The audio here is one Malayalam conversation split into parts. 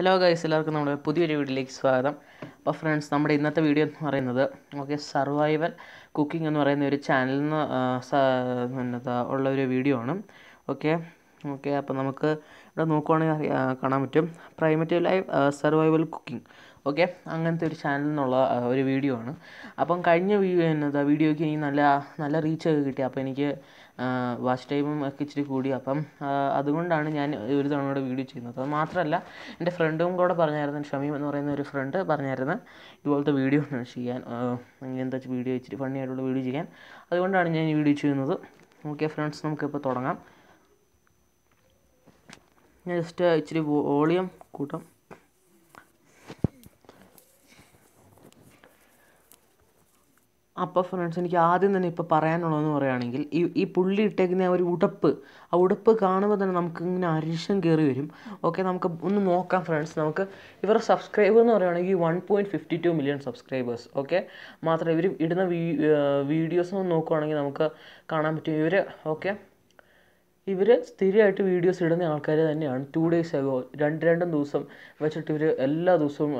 ഹലോ ഗൈസ് എല്ലാവർക്കും നമ്മുടെ പുതിയൊരു വീഡിയോയിലേക്ക് സ്വാഗതം അപ്പോൾ ഫ്രണ്ട്സ് നമ്മുടെ ഇന്നത്തെ വീഡിയോ എന്ന് പറയുന്നത് ഓക്കെ സർവൈവൽ കുക്കിംഗ് എന്ന് പറയുന്ന ഒരു ചാനലിൽ നിന്ന് ഉള്ള ഒരു വീഡിയോ ആണ് ഓക്കെ ഓക്കെ അപ്പോൾ നമുക്ക് ഇവിടെ നോക്കുവാണെങ്കിൽ കാണാൻ പറ്റും primitive live survival cooking okay അങ്ങനത്തെ ഒരു ചാനലിൽ നിന്നുള്ള ഒരു വീഡിയോ ആണ് അപ്പം കഴിഞ്ഞ വീ എന്നതാ വീഡിയോയ്ക്ക് എനിക്ക് നല്ല നല്ല റീച്ചൊക്കെ കിട്ടി അപ്പോൾ എനിക്ക് വാച്ച് ടൈമും ഒക്കെ ഇച്ചിരി കൂടി അപ്പം അതുകൊണ്ടാണ് ഞാൻ ഒരു തവണ കൂടെ വീഡിയോ ചെയ്യുന്നത് അത് മാത്രമല്ല എൻ്റെ ഫ്രണ്ടും കൂടെ പറഞ്ഞായിരുന്നു ഷമീം എന്ന് പറയുന്ന ഒരു ഫ്രണ്ട് പറഞ്ഞായിരുന്നു ഇതുപോലത്തെ വീഡിയോ ചെയ്യാൻ ഇങ്ങനത്തെ വീഡിയോ ഇച്ചിരി ഫണ്ണി ആയിട്ടുള്ള വീഡിയോ ചെയ്യാൻ അതുകൊണ്ടാണ് ഞാൻ ഈ വീഡിയോ ചെയ്യുന്നത് ഓക്കെ ഫ്രണ്ട്സ് നമുക്കിപ്പോൾ തുടങ്ങാം ഞാൻ ജസ്റ്റ് ഇച്ചിരി വോളിയം കൂട്ടാം അപ്പോൾ ഫ്രണ്ട്സ് എനിക്ക് ആദ്യം തന്നെ ഇപ്പോൾ പറയാനുള്ളതെന്ന് പറയുകയാണെങ്കിൽ ഈ ഈ പുള്ളി ഇട്ടേക്കുന്ന ആ ഒരു ഉടുപ്പ് ആ ഉടുപ്പ് കാണുമ്പോൾ തന്നെ നമുക്ക് ഇങ്ങനെ അരിശം കയറി വരും ഓക്കെ നമുക്ക് ഒന്ന് നോക്കാം ഫ്രണ്ട്സ് നമുക്ക് ഇവരുടെ സബ്സ്ക്രൈബർ എന്ന് പറയുകയാണെങ്കിൽ one point fifty two million subscribers okay മാത്രമേ ഇവർ ഇടുന്ന വീഡിയോസ് ഒന്ന് നോക്കുകയാണെങ്കിൽ നമുക്ക് കാണാൻ പറ്റും ഇവർ ഓക്കെ ഇവർ സ്ഥിരമായിട്ട് വീഡിയോസ് ഇടുന്ന ആൾക്കാർ തന്നെയാണ് ടു ഡേയ്സ് അഗോ രണ്ട് രണ്ടും ദിവസം വെച്ചിട്ട് ഇവർ എല്ലാ ദിവസവും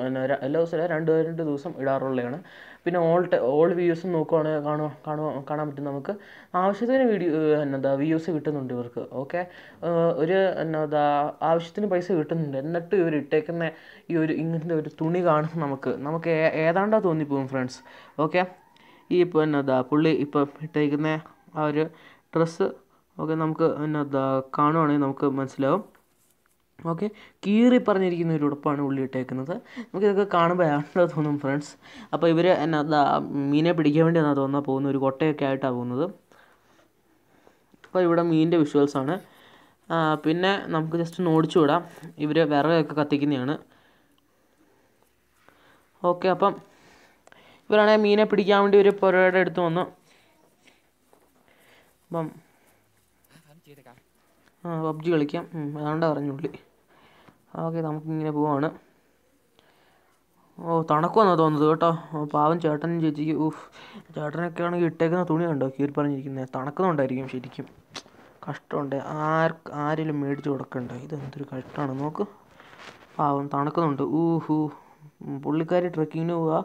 എല്ലാ ദിവസവും രണ്ട് രണ്ട് ദിവസം ഇടാറുള്ളതാണ് പിന്നെ ഓൾ ഓൾ വ്യൂസും നോക്കുവാണെങ്കിൽ കാണുക കാണുക കാണാൻ പറ്റും നമുക്ക് ആവശ്യത്തിന് വീഡിയോ എന്നതാ വ്യൂസ് കിട്ടുന്നുണ്ട് ഇവർക്ക് ഓക്കെ ഒരു എന്നതാ ആവശ്യത്തിന് പൈസ കിട്ടുന്നുണ്ട് എന്നിട്ട് ഇവർ ഇട്ടേക്കുന്ന ഈ ഒരു ഇങ്ങനത്തെ ഒരു തുണി കാണും നമുക്ക് നമുക്ക് ഏതാണ്ടാ തോന്നിപ്പോകും ഫ്രണ്ട്സ് ഓക്കെ ഈ ഇപ്പോൾ എന്നതാ പുള്ളി ഇപ്പോൾ ഇട്ടേക്കുന്ന ആ ഒരു ഡ്രസ്സ് ഓക്കെ നമുക്ക് എന്നതാ കാണുവാണെങ്കിൽ നമുക്ക് മനസ്സിലാവും ഓക്കെ കീറി പറഞ്ഞിരിക്കുന്ന ഒരു ഉടുപ്പാണ് ഉള്ളി ഇട്ടേക്കുന്നത് നമുക്ക് ഇതൊക്കെ കാണുമ്പോൾ ആണെന്ന് തോന്നും ഫ്രണ്ട്സ് അപ്പോൾ ഇവർ എന്നാ മീനെ പിടിക്കാൻ വേണ്ടി എന്നാ തോന്നുന്നത് പോകുന്ന ഒരു കൊട്ടയൊക്കെ ആയിട്ടാണ് പോകുന്നത് അപ്പോൾ ഇവിടെ മീനിൻ്റെ ആണ് പിന്നെ നമുക്ക് ജസ്റ്റ് ഒന്ന് ഓടിച്ചു വിടാം ഇവർ വിറകൊക്കെ കത്തിക്കുന്നതാണ് ഓക്കെ അപ്പം ഇവരാണെങ്കിൽ മീനെ പിടിക്കാൻ വേണ്ടി ഒരു പുരയുടെ എടുത്ത് വന്നു അപ്പം ആ പബ്ജി കളിക്കാം അതുകൊണ്ടാണ് പറഞ്ഞു ഓക്കെ നമുക്കിങ്ങനെ പോവാണ് ഓ തണുക്കുമെന്നാണ് തോന്നുന്നത് കേട്ടോ പാവം ചേട്ടൻ ചേച്ചിക്ക് ഊഫ് ചേട്ടനൊക്കെ ആണെങ്കിൽ ഇട്ടേക്കുന്ന തുണി കണ്ടോ കീറി പറഞ്ഞിരിക്കുന്നത് തണുക്കുന്നുണ്ടായിരിക്കും ശരിക്കും കഷ്ടമുണ്ട് ആർക്ക് ആരെങ്കിലും മേടിച്ച് കൊടുക്കണ്ട ഇതെന്തൊരു കഷ്ടമാണ് നോക്ക് പാവം തണുക്കുന്നുണ്ട് ഊഹു പുള്ളിക്കാരി ട്രക്കിങ്ങിന് പോവുക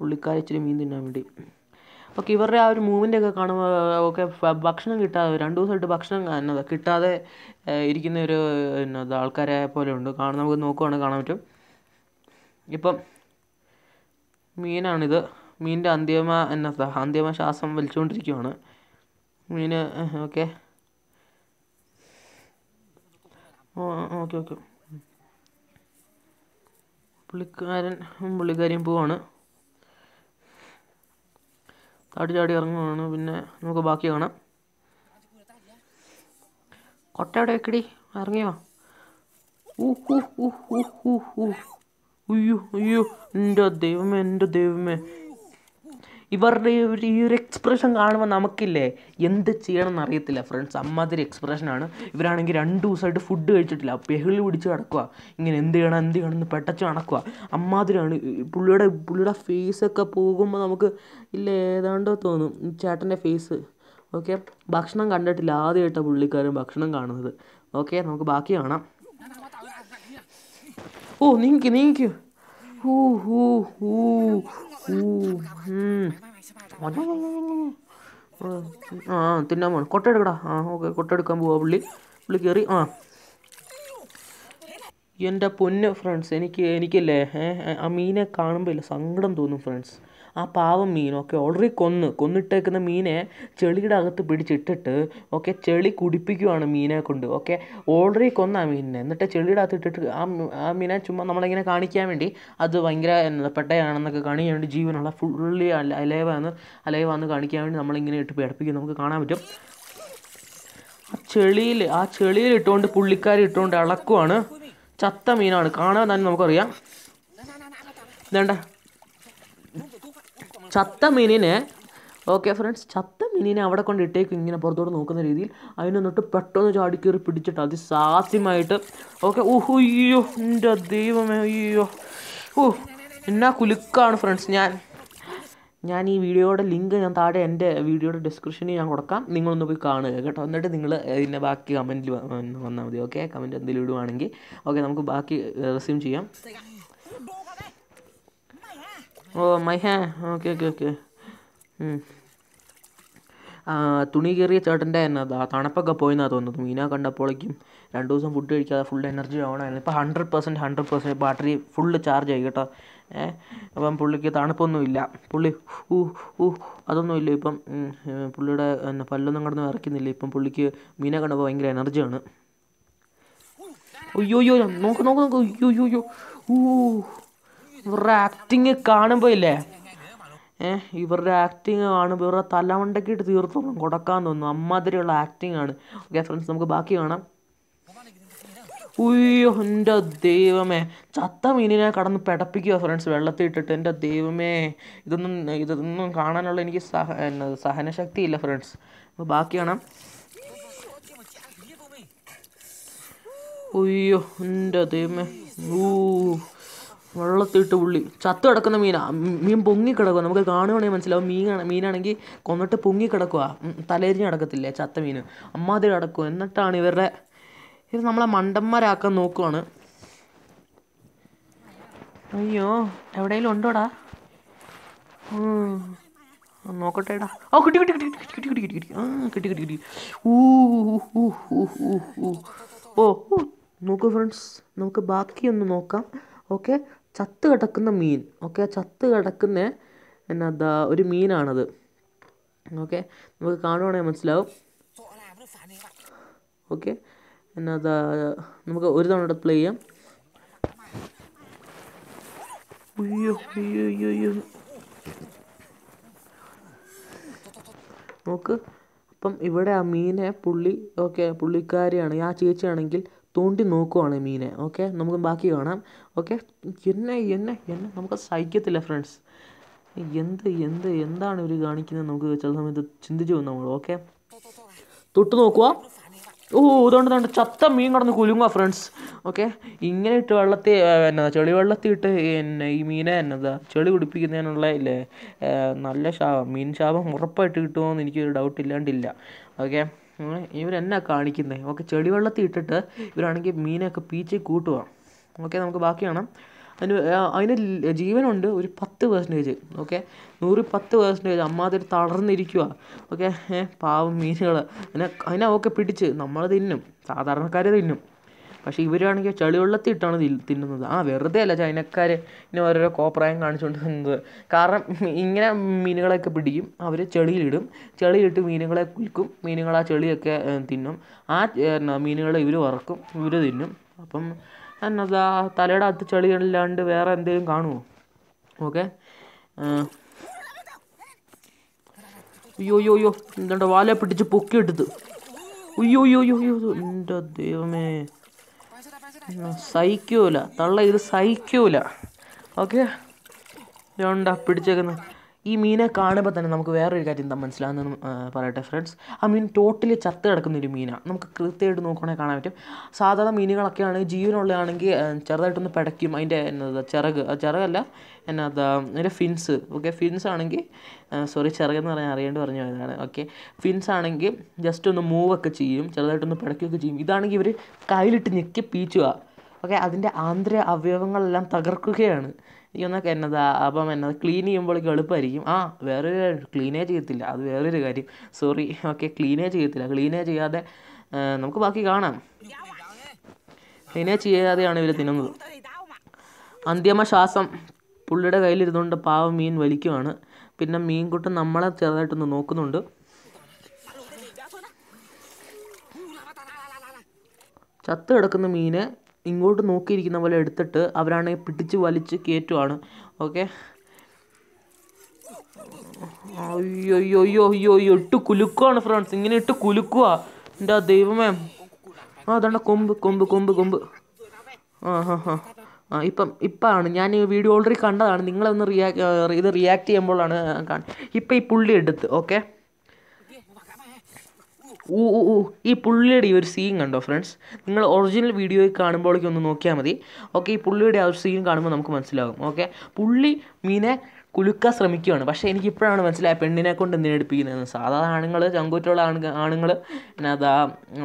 പുള്ളിക്കാരി ഇച്ചിരി മീൻ തിന്നാൻ വേണ്ടി ഒക്കെ ഇവരുടെ ആ ഒരു മൂവ്മെൻ്റ് ഒക്കെ കാണുമ്പോൾ ഒക്കെ ഭക്ഷണം കിട്ടാതെ രണ്ട് ദിവസമായിട്ട് ഭക്ഷണം എന്നത് കിട്ടാതെ ഇരിക്കുന്ന ഒരു എന്നത് ആൾക്കാരെ പോലെ ഉണ്ട് കാണാൻ നമുക്ക് നോക്കുവാണെങ്കിൽ കാണാൻ പറ്റും ഇപ്പം മീനാണിത് മീനിൻ്റെ അന്തിമ എന്നതാ അന്തിമ ശ്വാസം വലിച്ചുകൊണ്ടിരിക്കുകയാണ് മീൻ ഓക്കെ ഓക്കെ ഓക്കെ പുള്ളിക്കാരൻ പുള്ളിക്കാരിയും പോവാണ് ചാടി ചാടി ഇറങ്ങുകയാണ് പിന്നെ നമുക്ക് ബാക്കി കാണാം കൊട്ട എവിടെ വെക്കടി ഇറങ്ങിയോ ഉയ്യോ അയ്യോ എൻ്റെ ദൈവമേ എൻ്റെ ദൈവമേ ഇവരുടെ ഒരു ഈ ഒരു എക്സ്പ്രഷൻ കാണുമ്പോൾ നമുക്കില്ലേ എന്ത് ചെയ്യണമെന്ന് അറിയത്തില്ല ഫ്രണ്ട്സ് അമ്മാതിരി എക്സ്പ്രഷനാണ് ഇവരാണെങ്കിൽ രണ്ട് ദിവസമായിട്ട് ഫുഡ് കഴിച്ചിട്ടില്ല പെഹിളി പിടിച്ച് കിടക്കുക ഇങ്ങനെ എന്ത് ചെയ്യണം എന്ത് ചെയ്യണം എന്ന് പെട്ടച്ച് നടക്കുക അമ്മാതിരിയാണ് പുള്ളിയുടെ പുള്ളിയുടെ ഫേസൊക്കെ പോകുമ്പോൾ നമുക്ക് ഇല്ല ഏതാണ്ടോ തോന്നും ചേട്ടൻ്റെ ഫേസ് ഓക്കെ ഭക്ഷണം കണ്ടിട്ടില്ല ആദ്യമായിട്ടാണ് പുള്ളിക്കാരൻ ഭക്ഷണം കാണുന്നത് ഓക്കെ നമുക്ക് ബാക്കി കാണാം ഓ നീക്കി നീക്കൂ ഹൂ ഹൂ ഹൂ ആ തിന്നാൻ പോണം കൊട്ട എടുക്കടാ ആ ഓക്കെ കൊട്ട എടുക്കാൻ പോവാ പുള്ളി പുള്ളി കയറി ആ എൻ്റെ പൊന്ന് ഫ്രണ്ട്സ് എനിക്ക് എനിക്കല്ലേ ആ മീനെ കാണുമ്പോൾ ഇല്ല സങ്കടം തോന്നും ഫ്രണ്ട്സ് ആ പാവം മീൻ ഓക്കെ ഓൾറെഡി കൊന്ന് കൊന്നിട്ടേക്കുന്ന മീനെ ചെളിയുടെ അകത്ത് പിടിച്ചിട്ടിട്ട് ഓക്കെ ചെളി കുടിപ്പിക്കുകയാണ് മീനെ കൊണ്ട് ഓക്കെ ഓൾറെഡി കൊന്ന ആ മീനിനെ എന്നിട്ട് ചെളിയുടെ അകത്ത് ഇട്ടിട്ട് ആ ആ മീനെ ചുമ്മാ നമ്മളിങ്ങനെ കാണിക്കാൻ വേണ്ടി അത് ഭയങ്കര എന്താ പെട്ടയാണെന്നൊക്കെ കാണിക്കാൻ വേണ്ടി ജീവനുള്ള ഫുള്ളി അലൈവാന്ന് അലൈവാന്ന് കാണിക്കാൻ വേണ്ടി നമ്മളിങ്ങനെ ഇട്ട് പിടപ്പിക്കും നമുക്ക് കാണാൻ പറ്റും ആ ചെളിയിൽ ആ ചെളിയിൽ ഇട്ടുകൊണ്ട് പുള്ളിക്കാരി ഇട്ടുകൊണ്ട് ഇളക്കുവാണ് ചത്ത മീനാണ് കാണാൻ തന്നെ നമുക്കറിയാം ഇതേണ്ട ചത്ത മീനിനെ ഓക്കെ ഫ്രണ്ട്സ് ചത്ത മീനിനെ അവിടെ കൊണ്ട് ഇട്ടേക്കും ഇങ്ങനെ പുറത്തോട്ട് നോക്കുന്ന രീതിയിൽ അതിനൊന്നിട്ട് പെട്ടെന്ന് ചാടിക്കയറി പിടിച്ചിട്ട് അതിസാധ്യമായിട്ട് ഓക്കെ ഊഹുയ്യോ അയ്യോ എൻ്റെ ദൈവമേ അയ്യോ ഓ എന്നാ കുലുക്കാണ് ഫ്രണ്ട്സ് ഞാൻ ഞാൻ ഈ വീഡിയോയുടെ ലിങ്ക് ഞാൻ താഴെ എൻ്റെ വീഡിയോയുടെ ഡിസ്ക്രിപ്ഷനിൽ ഞാൻ കൊടുക്കാം നിങ്ങളൊന്ന് പോയി കാണുക കേട്ടോ എന്നിട്ട് നിങ്ങൾ ഇതിൻ്റെ ബാക്കി കമൻറ്റിൽ വന്നാൽ മതി ഓക്കെ കമൻറ്റ് എന്തെങ്കിലും ഇടുവാണെങ്കിൽ ഓക്കെ നമുക്ക് ബാക്കി റെസ്യൂം ചെയ്യാം ഓ മൈ ഹാ ഓക്കെ ഓക്കെ ഓക്കെ തുണി കയറിയ ചേട്ടൻ്റെ അതാ തണുപ്പൊക്കെ പോയെന്നാണ് തോന്നുന്നത് മീന കണ്ടപ്പോഴേക്കും രണ്ട് ദിവസം ഫുഡ് കഴിക്കാതെ ഫുൾ എനർജി ആവണമായിരുന്നു ഇപ്പോൾ hundred percent hundred percent battery full charge ആയി കേട്ടോ ഏഹ് അപ്പം പുള്ളിക്ക് തണുപ്പൊന്നുമില്ല പുള്ളി ഊ ഊ അതൊന്നുമില്ല ഇപ്പം പുള്ളിയുടെ എന്നാ പല്ലൊന്നും കടന്ന് ഇറക്കുന്നില്ല ഇപ്പം പുള്ളിക്ക് മീന കണ്ടപ്പോൾ ഭയങ്കര എനർജിയാണ് അയ്യോ അയ്യോ നോക്ക് നോക്ക് നോക്ക് അയ്യോ അയ്യോ ഊ ഇവരുടെ ആക്ടിങ് കാണുമ്പോ ഇല്ലേ ഏഹ് ഇവരുടെ ആക്ടിങ് കാണുമ്പോ ഇവരുടെ തലമണ്ടയ്ക്ക് ഇട്ട് തീർത്തോളും കൊടുക്കാൻ തോന്നും അമ്മാതിരിയുള്ള ആക്ടിങ് ആണ് ഓക്കെ ഫ്രണ്ട്സ് നമുക്ക് ബാക്കി കാണാം ഉയ്യോ എൻ്റെ ദൈവമേ ചത്ത മീനിനെ കടന്ന് പിടപ്പിക്കുക ഫ്രണ്ട്സ് വെള്ളത്തിൽ ഇട്ടിട്ട് എൻ്റെ ദൈവമേ ഇതൊന്നും ഇതൊന്നും കാണാനുള്ള എനിക്ക് സഹ സഹനശക്തി ഇല്ല ഫ്രണ്ട്സ് അപ്പോൾ ബാക്കി കാണാം ഉയ്യോ എൻ്റെ ദൈവമേ ഊ വെള്ളത്തിട്ട് ഉള്ളി ചത്തു കിടക്കുന്ന മീനാ മീൻ പൊങ്ങി കിടക്കുക നമുക്ക് കാണുകയാണെങ്കിൽ മനസ്സിലാവും മീനാണ് മീനാണെങ്കിൽ കൊന്നിട്ട് പൊങ്ങി കിടക്കുക തലേരിഞ്ഞ് കിടക്കത്തില്ലേ ചത്ത മീൻ അമ്മാതി കിടക്കുക എന്നിട്ടാണ് ഇവരുടെ ഇത് നമ്മളെ മണ്ടന്മാരാക്കാൻ നോക്കുവാണ് അയ്യോ എവിടെയെങ്കിലും ഉണ്ടോടാ നോക്കട്ടെ ഓ കിട്ടി കിട്ടി കിട്ടി കിട്ടി കിട്ടി കിട്ടി കിട്ടി ആ കിട്ടി കിട്ടി കിട്ടി ഊ ഓ നോക്കൂ ഫ്രണ്ട്സ് നമുക്ക് ബാക്കിയൊന്ന് നോക്കാം ഓക്കെ ചത്ത് കിടക്കുന്ന മീൻ ഓക്കെ ആ ചത്ത് കിടക്കുന്ന എന്നതാ ഒരു മീനാണത് ഓക്കെ നമുക്ക് കാണുവാണെങ്കിൽ മനസ്സിലാവും ഓക്കെ എന്നതാ നമുക്ക് ഒരു തവണ പ്ലേ ചെയ്യാം നോക്ക് അപ്പം ഇവിടെ ആ മീനെ പുള്ളി ഓക്കെ പുള്ളിക്കാരിയാണ് ആ ചേച്ചിയാണെങ്കിൽ തോണ്ടി നോക്കുവാണ് മീനെ ഓക്കെ നമുക്ക് ബാക്കി കാണാം ഓക്കെ എന്നെ എന്നെ എന്നെ നമുക്ക് സഹിക്കത്തില്ല ഫ്രണ്ട്സ് എന്ത് എന്ത് എന്താണ് ഇവർ കാണിക്കുന്നത് നമുക്ക് ചില സമയത്ത് ചിന്തിച്ചു പോകും നമ്മൾ ഓക്കെ തൊട്ട് നോക്കുക ഓ ഇതുകൊണ്ട് തന്നെ ചത്ത മീൻ കടന്ന് കുലുങ്ങുക ഫ്രണ്ട്സ് ഓക്കെ ഇങ്ങനെ ഇട്ട് വെള്ളത്തിൽ എന്നാ ചെളി വെള്ളത്തിൽ ഇട്ട് എന്നെ ഈ മീനെ എന്നതാ ചെളി കുടിപ്പിക്കുന്നതിനുള്ള ഇല്ലേ നല്ല ശാപം മീൻ ശാപം ഉറപ്പായിട്ട് കിട്ടുമോയെന്ന് എനിക്കൊരു ഡൗട്ട് ഇല്ലാണ്ടില്ല ഓക്കെ ഇവരെന്നാ കാണിക്കുന്നത് ഓക്കെ ചെളി വെള്ളത്തിൽ ഇട്ടിട്ട് ഇവരാണെങ്കിൽ മീനൊക്കെ പീച്ചി കൂട്ടുക ഓക്കെ നമുക്ക് ബാക്കി കാണാം അതിന് അതിന് ജീവനുണ്ട് ഒരു പത്ത് പെർസെൻറ്റേജ് ഓക്കെ നൂറ് പത്ത് പെർസെൻറ്റേജ് അമ്മാതിരി തളർന്നിരിക്കുക ഓക്കെ പാവം മീനുകൾ അതിനെ അതിനെ ഒക്കെ പിടിച്ച് നമ്മൾ തിന്നും സാധാരണക്കാർ തിന്നും പക്ഷേ ഇവരാണെങ്കിൽ ചളിവെള്ളത്തിൽ ഇട്ടാണ് തിന്നുന്നത് ആ വെറുതെ അല്ല ചൈനക്കാർ ഇങ്ങനെ ഓരോരോ കോപ്രായം കാണിച്ചുകൊണ്ട് തിന്നത് കാരണം ഇങ്ങനെ മീനുകളെയൊക്കെ പിടിക്കും അവർ ചെളിയിലിടും ചെളിയിലിട്ട് മീനുകളെ കുൽക്കും മീനുകൾ ആ ചെളിയൊക്കെ തിന്നും ആ മീനുകളെ ഇവർ വറക്കും ഇവർ തിന്നും അപ്പം എന്നതാ തലയുടെ അകത്ത് ചെളിയല്ലാണ്ട് വേറെ എന്തെങ്കിലും കാണുമോ ഓക്കെ അയ്യോ അയ്യോ അയ്യോ എന്താണ്ട് പിടിച്ച് പൊക്കി എടുത്ത് അയ്യോ അയ്യോ അയ്യോ അയ്യോ എൻ്റെ ദൈവമേ സഹിക്കൂല തള്ള ഇത് സഹിക്കൂല ഓക്കെ ഇതുകൊണ്ടാ പിടിച്ചേക്കുന്നത് ഈ മീനെ കാണുമ്പോൾ തന്നെ നമുക്ക് വേറൊരു കാര്യം എന്താ മനസ്സിലാകുന്ന പറയട്ടെ ഫ്രണ്ട്സ് ആ മീൻ ടോട്ടലി ചത്ത് കിടക്കുന്ന ഒരു മീനാണ് നമുക്ക് കൃത്യമായിട്ട് നോക്കുകയാണെങ്കിൽ കാണാൻ പറ്റും സാധാരണ മീനുകളൊക്കെയാണ് ജീവനുള്ളതാണെങ്കിൽ ചെറുതായിട്ടൊന്ന് പിടയ്ക്കും അതിൻ്റെ എന്നതാ ചിറക് ചിറകല്ല എന്നതാ അതിൻ്റെ ഫിൻസ് ഓക്കെ ഫിൻസ് ആണെങ്കിൽ സോറി ചിറകെന്ന് പറഞ്ഞാൽ അറിയേണ്ടി പറഞ്ഞു പോയതാണ് ഓക്കെ ഫിൻസ് ആണെങ്കിൽ ജസ്റ്റ് ഒന്ന് മൂവൊക്കെ ചെയ്യും ചെറുതായിട്ടൊന്ന് പിടയ്ക്കുകയൊക്കെ ചെയ്യും ഇതാണെങ്കിൽ ഇവർ കയ്യിലിട്ട് ഞെക്കി പീച്ചുക ഓക്കെ അതിൻ്റെ ആന്തരിക അവയവങ്ങളെല്ലാം തകർക്കുകയാണ് എനിക്ക് തോന്നുന്നു എന്നതാ അപ്പം എന്നത് ക്ലീൻ ചെയ്യുമ്പോഴേക്കും എളുപ്പമായിരിക്കും ആ വേറൊരു ക്ലീനേ ചെയ്യത്തില്ല അത് വേറൊരു കാര്യം സോറി ഓക്കെ ക്ലീനേ ചെയ്യത്തില്ല ക്ലീനേ ചെയ്യാതെ നമുക്ക് ബാക്കി കാണാം ക്ലീനേ ചെയ്യാതെയാണ് ഇവർ തിന്നുന്നത് അന്തിമ ശ്വാസം പുള്ളിയുടെ കയ്യിലിരുന്നുകൊണ്ട് പാവം മീൻ വലിക്കുവാണ് പിന്നെ മീൻകുട്ടൻ നമ്മളെ ചെറുതായിട്ടൊന്ന് നോക്കുന്നുണ്ട് ചത്ത് കിടക്കുന്ന മീനെ ഇങ്ങോട്ട് നോക്കിയിരിക്കുന്ന പോലെ എടുത്തിട്ട് അവരാണെങ്കിൽ പിടിച്ച് വലിച്ച് കയറ്റുവാണ് ഓക്കെ അയ്യോ അയ്യോ അയ്യോ അയ്യോ അയ്യോ ഇട്ട് കുലുക്കുവാണ് ഫ്രണ്ട്സ് ഇങ്ങനെ ഇട്ട് കുലുക്കുക എൻ്റെ ആ ദൈവമേ ആ അതാണ് കൊമ്പ് കൊമ്പ് കൊമ്പ് കൊമ്പ് ആ ഹാ ഹാ ആ ഇപ്പം ആണ് ഞാൻ ഈ വീഡിയോ ഓൾറെഡി കണ്ടതാണ് നിങ്ങളൊന്ന് റിയാക്ട് ഇത് റിയാക്ട് ചെയ്യുമ്പോഴാണ് ഇപ്പം ഈ പുള്ളി എടുത്ത് ഓക്കെ ഊ ഊ ഊ ഈ പുള്ളിയുടെ ഈ ഒരു സീൻ കണ്ടോ ഫ്രണ്ട്സ് നിങ്ങൾ ഒറിജിനൽ വീഡിയോയിൽ കാണുമ്പോഴേക്കും ഒന്ന് നോക്കിയാൽ മതി ഓക്കെ ഈ പുള്ളിയുടെ ആ ഒരു സീൻ കാണുമ്പോൾ നമുക്ക് മനസ്സിലാകും ഓക്കെ പുള്ളി മീനെ കുലുക്കാൻ ശ്രമിക്കുകയാണ് പക്ഷേ എനിക്കിപ്പോഴാണ് മനസ്സിലായ പെണ്ണിനെ കൊണ്ട് എന്തിനു എടുപ്പിക്കുന്നതെന്ന് സാധാരണ ആണുങ്ങൾ ചങ്കൂറ്റുള്ള ആണ് ആണുങ്ങൾ എന്നതാ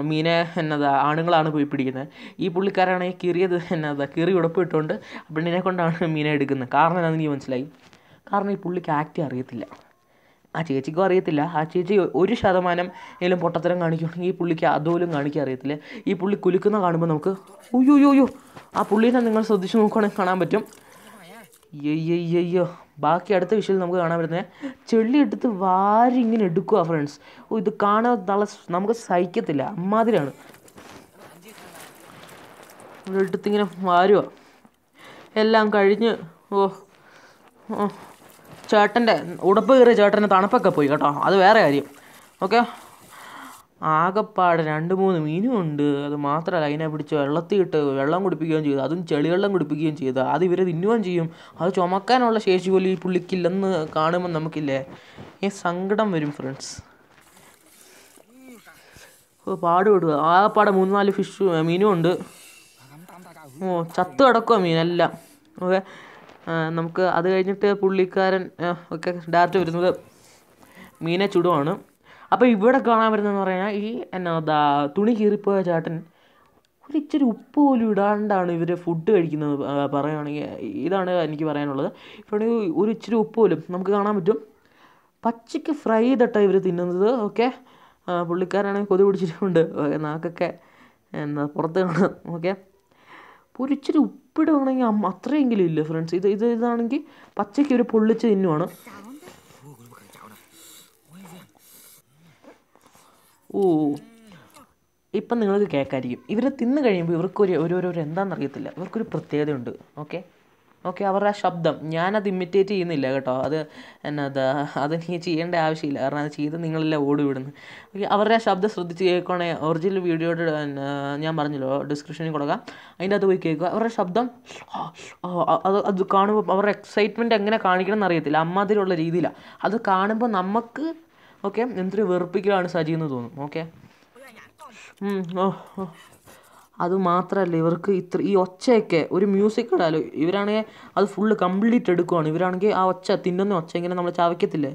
മീനെ എന്നതാ ആണുങ്ങളാണ് പോയി പിടിക്കുന്നത് ഈ പുള്ളിക്കാരാണെങ്കിൽ കീറിയത് എന്നതാ കീറി ഉടപ്പ് ഇട്ടുകൊണ്ട് പെണ്ണിനെ കൊണ്ടാണ് മീനെ എടുക്കുന്നത് കാരണം എന്താണെന്ന് എനിക്ക് മനസ്സിലായി കാരണം ഈ പുള്ളിക്ക് ആക്റ്റ് അറിയത്തില്ല ആ ചേച്ചിക്കും അറിയത്തില്ല ആ ചേച്ചി ഒരു ശതമാനം എങ്കിലും പൊട്ടത്തരം കാണിക്കുകയാണെങ്കിൽ ഈ പുള്ളിക്ക് അതുപോലും കാണിക്കാൻ അറിയത്തില്ല ഈ പുള്ളി കുലുക്കുന്ന കാണുമ്പോൾ നമുക്ക് യോയ്യോ ആ പുള്ളിനെ നിങ്ങൾ ശ്രദ്ധിച്ച് നോക്കുകയാണെങ്കിൽ കാണാൻ പറ്റും അയ്യയ്യോ ബാക്കി അടുത്ത വിഷയം നമുക്ക് കാണാൻ പറ്റുന്നത് ചെള്ളി എടുത്ത് വാരി ഇങ്ങനെ എടുക്കുക ഫ്രണ്ട്സ് ഓ ഇത് കാണാനുള്ള നമുക്ക് സഹിക്കത്തില്ല അമ്മാതിരാണ് എടുത്തിങ്ങനെ വാരുക എല്ലാം കഴിഞ്ഞ് ഓ ഓ ചേട്ടൻ്റെ ഉടുപ്പ് കയറിയ ചേട്ടൻ്റെ തണുപ്പൊക്കെ പോയി കേട്ടോ അത് വേറെ കാര്യം ഓക്കെ ആകെപ്പാട് രണ്ട് മൂന്ന് മീനും ഉണ്ട് അത് മാത്രമല്ല അതിനെ പിടിച്ച് വെള്ളത്തിയിട്ട് വെള്ളം കുടിപ്പിക്കുകയും ചെയ്തു അതും ചെളിവെള്ളം കുടിപ്പിക്കുകയും ചെയ്തു അത് ഇവർ തിന്നുകയും ചെയ്യും അത് ചുമക്കാനുള്ള ശേഷി പോലും ഈ പുള്ളിക്കില്ലെന്ന് കാണുമ്പോൾ നമുക്കില്ലേ ഈ സങ്കടം വരും ഫ്രണ്ട്സ് പാടുപെടുക ആകെപ്പാടെ മൂന്ന് നാല് ഫിഷ് മീനും ഉണ്ട് ഓ ചത്ത് കിടക്കുക മീനെല്ലാം ഓക്കെ നമുക്ക് അത് കഴിഞ്ഞിട്ട് പുള്ളിക്കാരൻ ഒക്കെ ഡയറക്റ്റ് വരുന്നത് മീനെ ചുടുവാണ് അപ്പോൾ ഇവിടെ കാണാൻ വരുന്നതെന്ന് പറഞ്ഞാൽ ഈ എന്നാ തുണി കീറിപ്പോയ ചാട്ടൻ ഒരു ഇച്ചിരി ഉപ്പ് പോലും ഇടാണ്ടാണ് ഇവർ ഫുഡ് കഴിക്കുന്നത് പറയുകയാണെങ്കിൽ ഇതാണ് എനിക്ക് പറയാനുള്ളത് ഇവിടെ ഒരു ഇച്ചിരി ഉപ്പ് പോലും നമുക്ക് കാണാൻ പറ്റും പച്ചയ്ക്ക് ഫ്രൈ ചെയ്തിട്ടാണ് ഇവർ തിന്നുന്നത് ഓക്കെ പുള്ളിക്കാരാണെങ്കിൽ കൊതി പിടിച്ചിട്ടുണ്ട് നാക്കൊക്കെ എന്താ പുറത്ത് കാണാം ഓക്കെ ഒരു ഇച്ചിരി ഉപ്പ് ഉപ്പിടുകയാണെങ്കിൽ അമ്മ അത്രയെങ്കിലും ഇല്ല ഫ്രണ്ട്സ് ഇത് ഇത് ഇതാണെങ്കിൽ പച്ചയ്ക്ക് ഒരു പൊള്ളിച്ച തിന്നുമാണ് ഓ ഇപ്പം നിങ്ങൾക്ക് കേൾക്കായിരിക്കും ഇവർ തിന്ന് കഴിയുമ്പോൾ ഇവർക്ക് ഒരു ഒരു അറിയത്തില്ല എന്താണെന്നറിയത്തില്ല ഇവർക്കൊരു പ്രത്യേകതയുണ്ട് ഓക്കെ ഓക്കെ അവരുടെ ആ ശബ്ദം ഞാനത് ഇമിറ്റേറ്റ് ചെയ്യുന്നില്ല കേട്ടോ അത് എന്നതാ നീ ചെയ്യേണ്ട ആവശ്യമില്ല കാരണം അത് ചെയ്ത് നിങ്ങളെല്ലാം ഓടിവിടുന്നു ഓക്കെ അവരുടെ ആ ശബ്ദം ശ്രദ്ധിച്ച് കേൾക്കുകയാണെങ്കിൽ ഒറിജിനൽ വീഡിയോയുടെ ഞാൻ പറഞ്ഞല്ലോ ഡിസ്ക്രിപ്ഷനിൽ കൊടുക്കാം അതിൻ്റെ അത് പോയി കേൾക്കുക അവരുടെ ശബ്ദം അത് അത് കാണുമ്പോൾ അവരുടെ എക്സൈറ്റ്മെൻറ്റ് എങ്ങനെ കാണിക്കണം എന്നറിയത്തില്ല അമ്മാതിരിയുള്ള രീതിയിലാണ് അത് കാണുമ്പോൾ നമുക്ക് ഓക്കെ എന്തൊരു വെറുപ്പിക്കലാണ് സജി എന്ന് തോന്നും ഓക്കെ ഓ അതുമാത്രമല്ല ഇവർക്ക് ഇത്ര ഈ ഒച്ചയൊക്കെ ഒരു മ്യൂസിക് ഇടാലോ ഇവരാണെങ്കിൽ അത് ഫുള്ള് കംപ്ലീറ്റ് എടുക്കുവാണ് ഇവരാണെങ്കിൽ ആ ഒച്ച തിന്നുന്ന ഒച്ച ഇങ്ങനെ നമ്മൾ ചവയ്ക്കത്തില്ലേ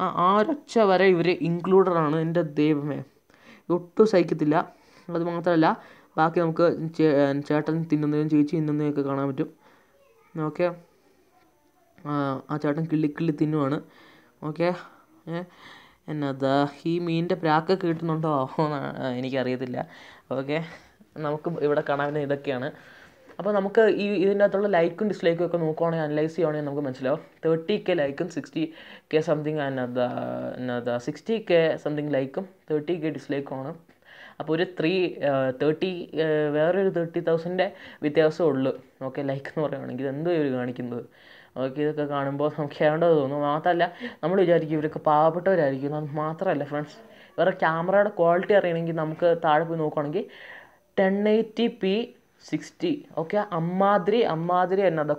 ആ ആ ഒരൊച്ച വരെ ഇവർ ഇൻക്ലൂഡഡാണ് എൻ്റെ ദൈവമേ ഒട്ടും സഹിക്കത്തില്ല അത് മാത്രമല്ല ബാക്കി നമുക്ക് ചേട്ടൻ തിന്നുന്നതും ചേച്ചി തിന്നുന്നതും ഒക്കെ കാണാൻ പറ്റും ഓക്കെ ആ ചേട്ടൻ കിള്ളിക്കിള്ളി തിന്നുവാണ് ഓക്കെ എന്നതാ ഈ മീനിൻ്റെ പ്രാക്കൊക്കെ കിട്ടുന്നുണ്ടോ എനിക്കറിയത്തില്ല ഓക്കെ നമുക്ക് ഇവിടെ കാണാവുന്ന ഇതൊക്കെയാണ് അപ്പോൾ നമുക്ക് ഈ അകത്തുള്ള ലൈക്കും ഡിസ്ലൈക്കും ഒക്കെ നോക്കുവാണെങ്കിൽ അനലൈസ് ചെയ്യുകയാണെങ്കിൽ നമുക്ക് മനസ്സിലാവും തേർട്ടി കെ ലൈക്കും സിക്സ്റ്റി കെ സംതിങ് എന്നതാ എന്നതാ സിക്സ്റ്റി കെ സംതിങ് ലൈക്കും തേർട്ടി കെ ആണ് അപ്പോൾ ഒരു ത്രീ തേർട്ടി വേറൊരു തേർട്ടി തൗസൻഡിൻ്റെ വ്യത്യാസമേ ഉള്ളൂ ഓക്കെ ലൈക്ക് എന്ന് പറയുകയാണെങ്കിൽ എന്തോ ഇവർ കാണിക്കുന്നത് ഓക്കെ ഇതൊക്കെ കാണുമ്പോൾ നമുക്ക് ചെയ്യേണ്ടത് തോന്നും മാത്രമല്ല നമ്മൾ വിചാരിക്കും ഇവരൊക്കെ പാവപ്പെട്ടവരായിരിക്കും അത് മാത്രമല്ല ഫ്രണ്ട്സ് വേറെ ക്യാമറയുടെ ക്വാളിറ്റി അറിയണമെങ്കിൽ നമുക്ക് താഴെ പോയി നോക്കുകയാണെങ്കിൽ ten eighty P sixty okay അമ്മാതിരി അമ്മാതിരി എന്നത്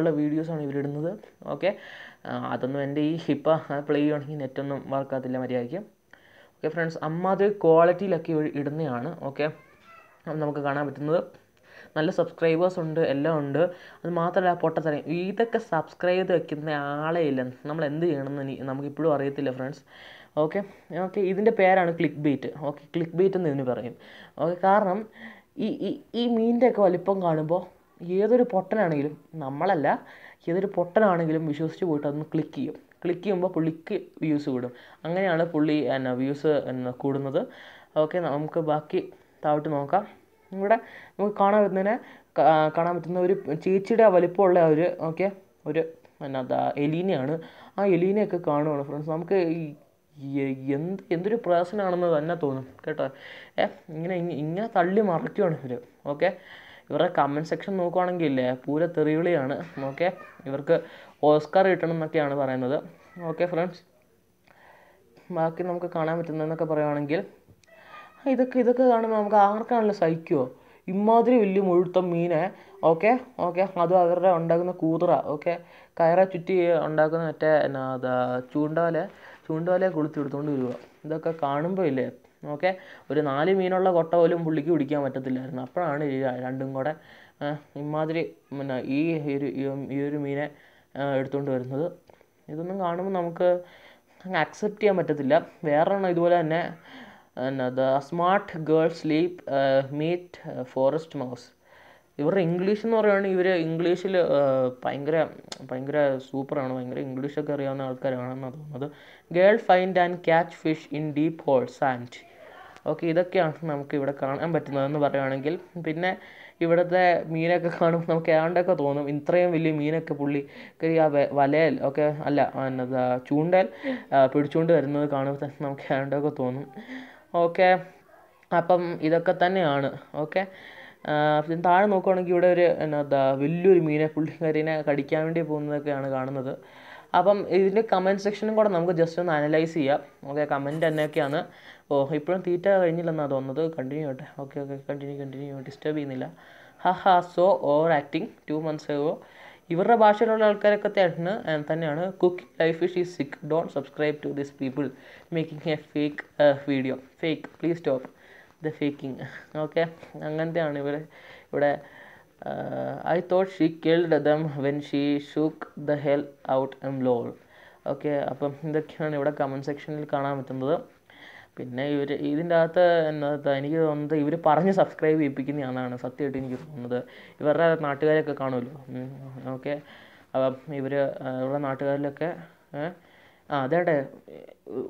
ഉള്ള വീഡിയോസാണ് ഇവരിടുന്നത് ഓക്കെ അതൊന്നും എൻ്റെ ഈ ഹിപ്പ പ്ലേ ചെയ്യണമെങ്കിൽ നെറ്റൊന്നും വർക്കാത്തില്ല മര്യാദയ്ക്ക് ഓക്കെ ഫ്രണ്ട്സ് അമ്മാതിരി ക്വാളിറ്റിയിലൊക്കെ ഇടുന്നതാണ് ഓക്കെ നമുക്ക് കാണാൻ പറ്റുന്നത് നല്ല സബ്സ്ക്രൈബേഴ്സ് ഉണ്ട് എല്ലാം ഉണ്ട് അത് മാത്രമല്ല പൊട്ടത്തരം ഇതൊക്കെ സബ്സ്ക്രൈബ് ചെയ്ത് വെക്കുന്ന ആളെ ഇല്ല നമ്മൾ എന്ത് ചെയ്യണമെന്ന് നമുക്കിപ്പോഴും അറിയത്തില്ല ഫ്രണ്ട്സ് ഓക്കെ ഓക്കെ ഇതിൻ്റെ പേരാണ് click beat okay click beat എന്ന് ഇതിന് പറയും ഓക്കെ കാരണം ഈ ഈ ഈ ഒക്കെ വലിപ്പം കാണുമ്പോൾ ഏതൊരു പൊട്ടനാണെങ്കിലും നമ്മളല്ല ഏതൊരു പൊട്ടനാണെങ്കിലും വിശ്വസിച്ച് പോയിട്ട് അതൊന്ന് ക്ലിക്ക് ചെയ്യും ക്ലിക്ക് ചെയ്യുമ്പോൾ പുള്ളിക്ക് വ്യൂസ് കൂടും അങ്ങനെയാണ് പുള്ളി എന്നാ വ്യൂസ് എന്നാ കൂടുന്നത് ഓക്കെ നമുക്ക് ബാക്കി താഴോട്ട് നോക്കാം ഇവിടെ നമുക്ക് കാണാൻ പറ്റുന്നതിനെ കാണാൻ പറ്റുന്ന ഒരു ചേച്ചിയുടെ വലിപ്പമുള്ള ഒരു ഓക്കെ ഒരു എന്നാ എലീനയാണ് ആ എലീനയൊക്കെ കാണുകയാണ് ഫ്രണ്ട്സ് നമുക്ക് എന്ത് എന്തൊരു പ്രയാസനാണെന്ന് തന്നെ തോന്നും കേട്ടോ ഏ ഇങ്ങനെ ഇങ്ങനെ തള്ളി മറിക്കുകയാണ് ഇവർ ഓക്കെ ഇവരുടെ കമൻറ്റ് സെക്ഷൻ നോക്കുവാണെങ്കിൽ ഇല്ലേ പൂര തെറിവിളിയാണ് ഓക്കെ ഇവർക്ക് ഓസ്കാർ കിട്ടണം എന്നൊക്കെയാണ് പറയുന്നത് ഓക്കെ ഫ്രണ്ട്സ് ബാക്കി നമുക്ക് കാണാൻ പറ്റുന്നതെന്നൊക്കെ പറയുവാണെങ്കിൽ ഇതൊക്കെ ഇതൊക്കെ കാണുമ്പോൾ നമുക്ക് ആർക്കാണല്ലോ സഹിക്കുമോ ഇമ്മാതിരി വലിയ മുഴുത്ത മീനെ ഓക്കെ ഓക്കെ അത് അവരുടെ ഉണ്ടാക്കുന്ന കൂതറ ഓക്കെ കയറ ചുറ്റി ഉണ്ടാക്കുന്ന മറ്റേ എന്നാ അതാ ചൂണ്ടോല ചൂണ്ടോല എടുത്തുകൊണ്ട് വരിക ഇതൊക്കെ കാണുമ്പോൾ ഇല്ലേ ഓക്കെ ഒരു നാല് മീനുള്ള കൊട്ട പോലും പുള്ളിക്ക് പിടിക്കാൻ പറ്റത്തില്ലായിരുന്നു അപ്പോഴാണ് രണ്ടും കൂടെ ഇമാതിരി പിന്നെ ഈ ഒരു ഈ ഒരു മീനെ എടുത്തുകൊണ്ട് വരുന്നത് ഇതൊന്നും കാണുമ്പോൾ നമുക്ക് അക്സെപ്റ്റ് ചെയ്യാൻ പറ്റത്തില്ല വേറൊരെണ്ണം ഇതുപോലെ തന്നെ എന്നാ the smart girl sleep meet forest mouse ഇവരുടെ ഇംഗ്ലീഷ് എന്ന് പറയുകയാണെങ്കിൽ ഇവർ ഇംഗ്ലീഷിൽ uh, ഭയങ്കര ഭയങ്കര സൂപ്പറാണ് ഭയങ്കര ഇംഗ്ലീഷൊക്കെ അറിയാവുന്ന ആൾക്കാരാണെന്ന് തോന്നുന്നത് girl find and catch fish in deep hole sand okay ഇതൊക്കെയാണ് നമുക്ക് ഇവിടെ കാണാൻ പറ്റുന്നതെന്ന് പറയുകയാണെങ്കിൽ പിന്നെ ഇവിടുത്തെ മീനൊക്കെ കാണുമ്പോൾ നമുക്ക് ഏതാണ്ടൊക്കെ തോന്നും ഇത്രയും വലിയ മീനൊക്കെ പുള്ളി ആ വലയൽ ഒക്കെ അല്ല എന്നതാ ചൂണ്ടൽ പിടിച്ചുകൊണ്ട് വരുന്നത് കാണുമ്പോൾ തന്നെ നമുക്ക് ഏതാണ്ടൊക്കെ തോന്നും ഓക്കെ അപ്പം ഇതൊക്കെ തന്നെയാണ് ഓക്കെ പിന്നെ താഴെ നോക്കുകയാണെങ്കിൽ ഇവിടെ ഒരു എന്താ വലിയൊരു മീനെ പുള്ളിക്കാരീനെ കടിക്കാൻ വേണ്ടി പോകുന്നതൊക്കെയാണ് കാണുന്നത് അപ്പം ഇതിൻ്റെ കമൻറ്റ് സെക്ഷനും കൂടെ നമുക്ക് ജസ്റ്റ് ഒന്ന് അനലൈസ് ചെയ്യാം ഓക്കെ കമൻറ്റ് എന്നൊക്കെയാണ് ഓ ഇപ്പോഴും തീറ്റ കഴിഞ്ഞില്ലെന്നാ തോന്നുന്നത് കണ്ടിന്യൂ ആട്ടെ okay okay continue continue disturb ചെയ്യുന്നില്ല ഹാ ഹാ so over acting two months ago ഇവരുടെ ഭാഷയിലുള്ള ആൾക്കാരൊക്കെ തേട്ടന് തന്നെയാണ് cooking life is is sick don't subscribe to this people making a fake video fake please stop the faking okay അങ്ങനത്തെയാണ് ഇവർ ഇവിടെ I thought she killed them when she shook the hell out um lol okay അപ്പം ഇതൊക്കെയാണ് ഇവിടെ കമൻറ്റ് സെക്ഷനിൽ കാണാൻ പറ്റുന്നത് പിന്നെ ഇവർ ഇതിൻ്റെ അകത്ത് എന്താ എനിക്ക് തോന്നുന്നത് ഇവർ പറഞ്ഞ് സബ്സ്ക്രൈബ് ചെയ്യിപ്പിക്കുന്നതാണെന്നാണ് സത്യമായിട്ട് എനിക്ക് തോന്നുന്നത് ഇവരുടെ നാട്ടുകാരെയൊക്കെ കാണുമല്ലോ ഓക്കെ അപ്പം ഇവർ ഇവരുടെ നാട്ടുകാരിലൊക്കെ ആ അതേടെ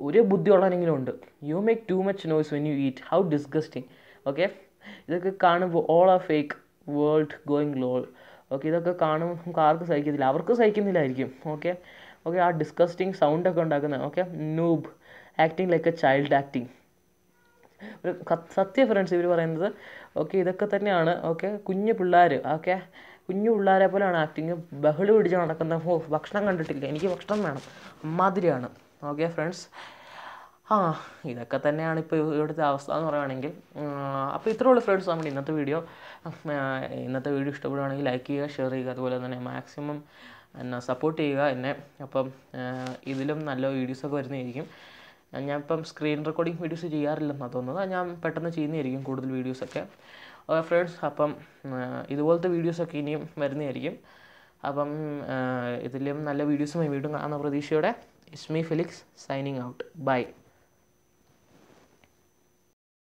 ഒരു ബുദ്ധിയുള്ളവനെങ്കിലും ഉണ്ട് you make too much noise when you eat how disgusting okay ഇതൊക്കെ കാണുമ്പോൾ all a fake world going lol okay ഇതൊക്കെ കാണുമ്പോൾ ആർക്കും സഹിക്കത്തില്ല അവർക്ക് സഹിക്കുന്നില്ലായിരിക്കും ഓക്കെ ഓക്കെ ആ ഡിസ്കസ്റ്റിംഗ് സൗണ്ടൊക്കെ ഉണ്ടാക്കുന്നത് okay noob acting like a child acting ഒരു സത്യ ഫ്രണ്ട്സ് ഇവർ പറയുന്നത് ഓക്കെ ഇതൊക്കെ തന്നെയാണ് ഓക്കെ കുഞ്ഞു പിള്ളേർ ഓക്കെ കുഞ്ഞു പിള്ളേരെ പോലെയാണ് ആക്ടിങ് ബഹളി പിടിച്ച് നടക്കുന്നത് ഓ ഭക്ഷണം കണ്ടിട്ടില്ല എനിക്ക് ഭക്ഷണം വേണം അമ്മാതിരിയാണ് ഓക്കെ ഫ്രണ്ട്സ് ആ ഇതൊക്കെ തന്നെയാണ് ഇപ്പോൾ ഇവിടുത്തെ അവസ്ഥ എന്ന് പറയുകയാണെങ്കിൽ അപ്പോൾ ഇത്രയേ ഉള്ളൂ ഫ്രണ്ട്സ് നമ്മുടെ ഇന്നത്തെ വീഡിയോ ഇന്നത്തെ വീഡിയോ ഇഷ്ടപ്പെടുകയാണെങ്കിൽ ലൈക്ക് ചെയ്യുക ഷെയർ ചെയ്യുക അതുപോലെ തന്നെ മാക്സിമം എന്നെ സപ്പോർട്ട് ചെയ്യുക എന്നെ അപ്പം ഇതിലും നല്ല വീഡിയോസൊക്കെ വരുന്നതായിരിക്കും ഞാൻ ഇപ്പം സ്ക്രീൻ റെക്കോർഡിംഗ് വീഡിയോസ് ചെയ്യാറില്ലെന്ന് തോന്നുന്നത് ഞാൻ പെട്ടെന്ന് ചെയ്യുന്നതായിരിക്കും കൂടുതൽ വീഡിയോസൊക്കെ ഓക്കെ ഫ്രണ്ട്സ് അപ്പം ഇതുപോലത്തെ വീഡിയോസൊക്കെ ഇനിയും വരുന്നതായിരിക്കും അപ്പം ഇതിലും നല്ല വീഡിയോസും വീണ്ടും കാണുന്ന പ്രതീക്ഷയോടെ it's me Felix signing out by